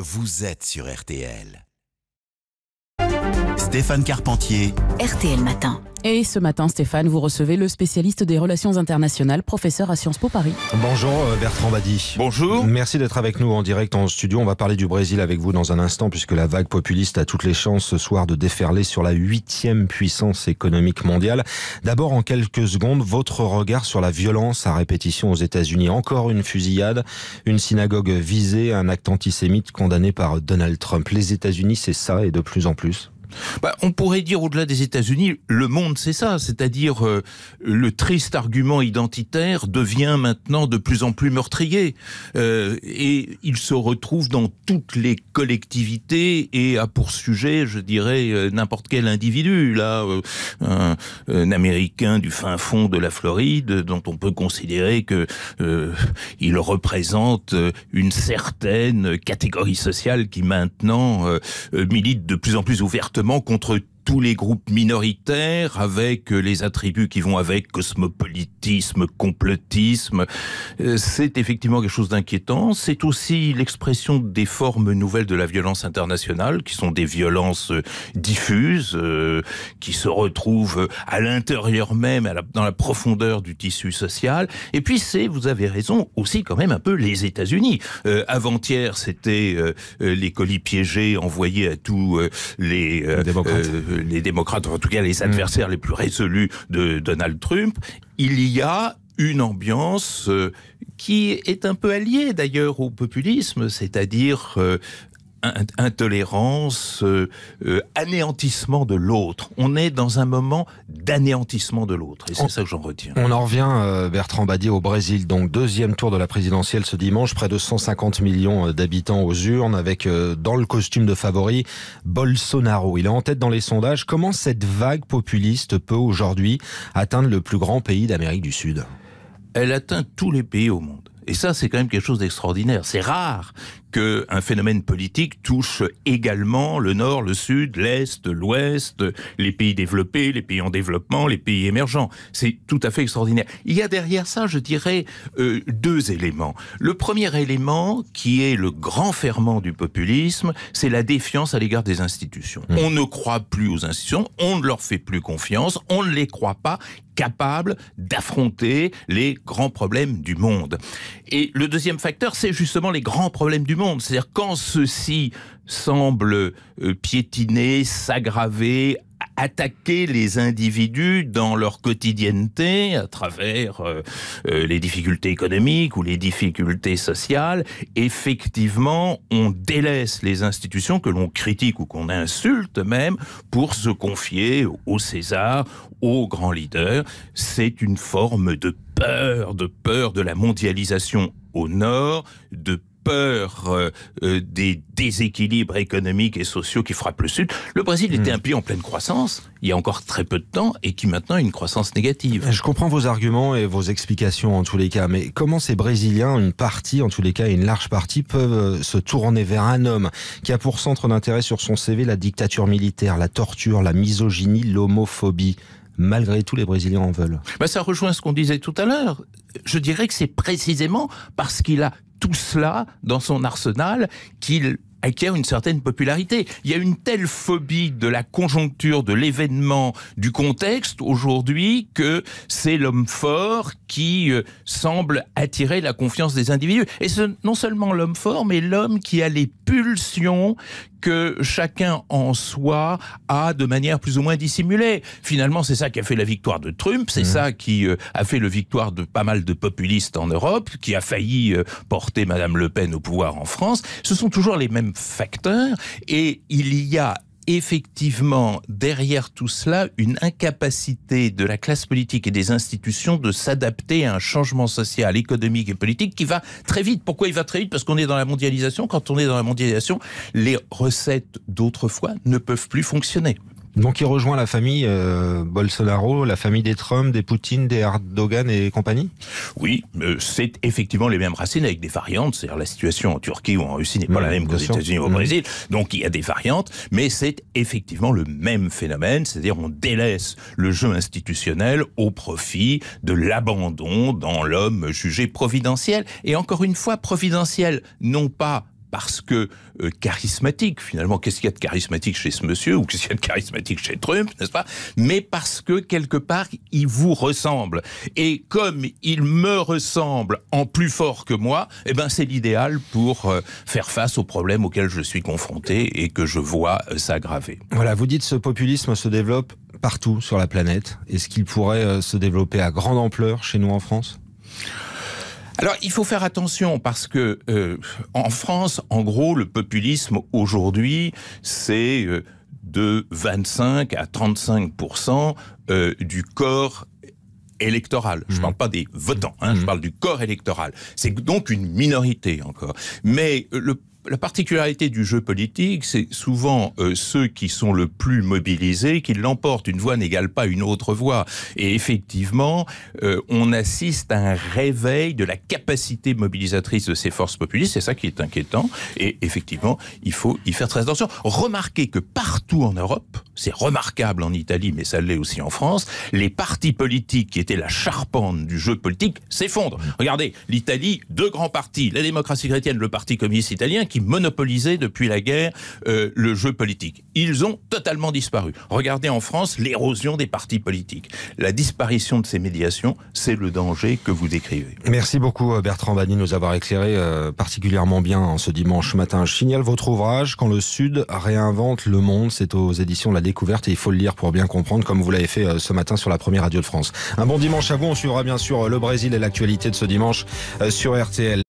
Vous êtes sur RTL. Stéphane Carpentier. RTL Matin. Et ce matin, Stéphane, vous recevez le spécialiste des relations internationales, professeur à Sciences Po Paris. Bonjour euh, Bertrand Badi. Bonjour. Merci d'être avec nous en direct en studio. On va parler du Brésil avec vous dans un instant, puisque la vague populiste a toutes les chances ce soir de déferler sur la huitième puissance économique mondiale. D'abord, en quelques secondes, votre regard sur la violence à répétition aux États-Unis. Encore une fusillade, une synagogue visée, un acte antisémite condamné par Donald Trump. Les États-Unis, c'est ça et de plus en plus. Bah, on pourrait dire au-delà des États-Unis, le monde c'est ça, c'est-à-dire euh, le triste argument identitaire devient maintenant de plus en plus meurtrier euh, et il se retrouve dans toutes les collectivités et a pour sujet, je dirais, euh, n'importe quel individu. Là, un, un, Américain du fin fond de la Floride dont on peut considérer que il représente une certaine catégorie sociale qui maintenant milite de plus en plus ouvertement contre tous les groupes minoritaires avec euh, les attributs qui vont avec cosmopolitisme, complotisme. Euh, c'est effectivement quelque chose d'inquiétant. C'est aussi l'expression des formes nouvelles de la violence internationale, qui sont des violences euh, diffuses, qui se retrouvent à l'intérieur même, dans la profondeur du tissu social. Et puis c'est, vous avez raison, aussi quand même un peu les États-Unis. Avant-hier, c'était les colis piégés envoyés à tous les, les démocrates les démocrates, en tout cas les adversaires les plus résolus de Donald Trump, il y a une ambiance euh, qui est un peu alliée d'ailleurs au populisme, c'est-à-dire euh, intolérance, euh, euh, anéantissement de l'autre. On est dans un moment d'anéantissement de l'autre. Et c'est ça que j'en retiens. On en revient, euh, Bertrand Badier, au Brésil. Donc, deuxième tour de la présidentielle ce dimanche. Près de 150 millions d'habitants aux urnes, avec dans le costume de favori Bolsonaro. Il est en tête dans les sondages. Comment cette vague populiste peut aujourd'hui atteindre le plus grand pays d'Amérique du Sud Elle atteint tous les pays au monde. Et ça, c'est quand même quelque chose d'extraordinaire. C'est rare qu'un phénomène politique touche également le nord, le sud, l'est, l'ouest, les pays développés, les pays en développement, les pays émergents. C'est tout à fait extraordinaire. Il y a derrière ça, je dirais, euh, deux éléments. Le premier élément, qui est le grand ferment du populisme, c'est la défiance à l'égard des institutions. Mmh. On ne croit plus aux institutions, on ne leur fait plus confiance, on ne les croit pas capables d'affronter les grands problèmes du monde. Et le deuxième facteur, c'est justement les grands problèmes du monde. C'est-à-dire quand ceci semble euh, piétiner, s'aggraver, attaquer les individus dans leur quotidienneté à travers euh, euh, les difficultés économiques ou les difficultés sociales, effectivement, on délaisse les institutions que l'on critique ou qu'on insulte même pour se confier au César, aux grands leaders. C'est une forme de peur, de peur de la mondialisation au nord, de peur euh, euh, des déséquilibres économiques et sociaux qui frappent le Sud. Le Brésil était hmm. un pays en pleine croissance, il y a encore très peu de temps, et qui maintenant a une croissance négative. Je comprends vos arguments et vos explications en tous les cas, mais comment ces Brésiliens, une partie en tous les cas, une large partie, peuvent euh, se tourner vers un homme qui a pour centre d'intérêt sur son CV la dictature militaire, la torture, la misogynie, l'homophobie malgré tout, les Brésiliens en veulent. Bah ça rejoint ce qu'on disait tout à l'heure. Je dirais que c'est précisément parce qu'il a tout cela dans son arsenal qu'il acquiert une certaine popularité. Il y a une telle phobie de la conjoncture, de l'événement, du contexte aujourd'hui que c'est l'homme fort qui euh, semble attirer la confiance des individus. Et ce non seulement l'homme fort, mais l'homme qui a les pulsions que chacun en soi a de manière plus ou moins dissimulée. Finalement, c'est ça qui a fait la victoire de Trump, c'est mhm. ça qui euh, a fait la victoire de pas mal de populistes en Europe, qui a failli euh, porter Madame Le Pen au pouvoir en France. Ce sont toujours les mêmes facteurs et il y a effectivement derrière tout cela une incapacité de la classe politique et des institutions de s'adapter à un changement social, économique et politique qui va très vite. Pourquoi il va très vite Parce qu'on est dans la mondialisation. Quand on est dans la mondialisation, les recettes d'autrefois ne peuvent plus fonctionner. Donc il rejoint la famille euh, Bolsonaro, la famille des Trump, des Poutine, des Erdogan et compagnie Oui, euh, c'est effectivement les mêmes racines avec des variantes. C'est-à-dire la situation en Turquie ou en Russie n'est pas la même qu'aux États-Unis ou au Brésil. Donc il y a des variantes, mais c'est effectivement le même phénomène. C'est-à-dire on délaisse le jeu institutionnel au profit de l'abandon dans l'homme jugé providentiel. Et encore une fois, providentiel, non pas parce que euh, charismatique, finalement, qu'est-ce qu'il y a de charismatique chez ce monsieur ou qu'est-ce qu'il y a de charismatique chez Trump, n'est-ce pas Mais parce que quelque part, il vous ressemble. Et comme il me ressemble en plus fort que moi, eh ben, c'est l'idéal pour euh, faire face aux problèmes auxquels je suis confronté et que je vois euh, s'aggraver. Voilà, vous dites ce populisme se développe partout sur la planète. Est-ce qu'il pourrait se développer à grande ampleur chez nous en France alors, il faut faire attention parce que euh, en France, en gros, le populisme aujourd'hui, c'est euh, de 25 à 35 euh, du corps électoral. Je ne mmh. parle pas des votants, hein, je mmh. parle du corps électoral. C'est donc une minorité encore. Mais le la particularité du jeu politique, c'est souvent euh, ceux qui sont le plus mobilisés qui l'emportent. Une voix n'égale pas une autre voix. Et effectivement, euh, on assiste à un réveil de la capacité mobilisatrice de ces forces populistes. C'est ça qui est inquiétant. Et effectivement, il faut y faire très attention. Remarquez que partout en Europe, c'est remarquable en Italie, mais ça l'est aussi en France, les partis politiques qui étaient la charpente du jeu politique s'effondrent. Regardez, l'Italie, deux grands partis, la démocratie chrétienne, le Parti communiste italien, qui monopolisait depuis la guerre euh, le jeu politique. Ils ont totalement disparu. Regardez en France l'érosion des partis politiques. La disparition de ces médiations, c'est le danger que vous décrivez. Merci beaucoup euh, Bertrand Bani de nous avoir éclairé euh, particulièrement bien en hein, ce dimanche matin. Je signale votre ouvrage Quand le Sud réinvente le monde, c'est aux éditions La Découverte et il faut le lire pour bien comprendre comme vous l'avez fait ce matin sur la première radio de France. Un bon dimanche à vous, on suivra bien sûr le Brésil et l'actualité de ce dimanche sur RTL.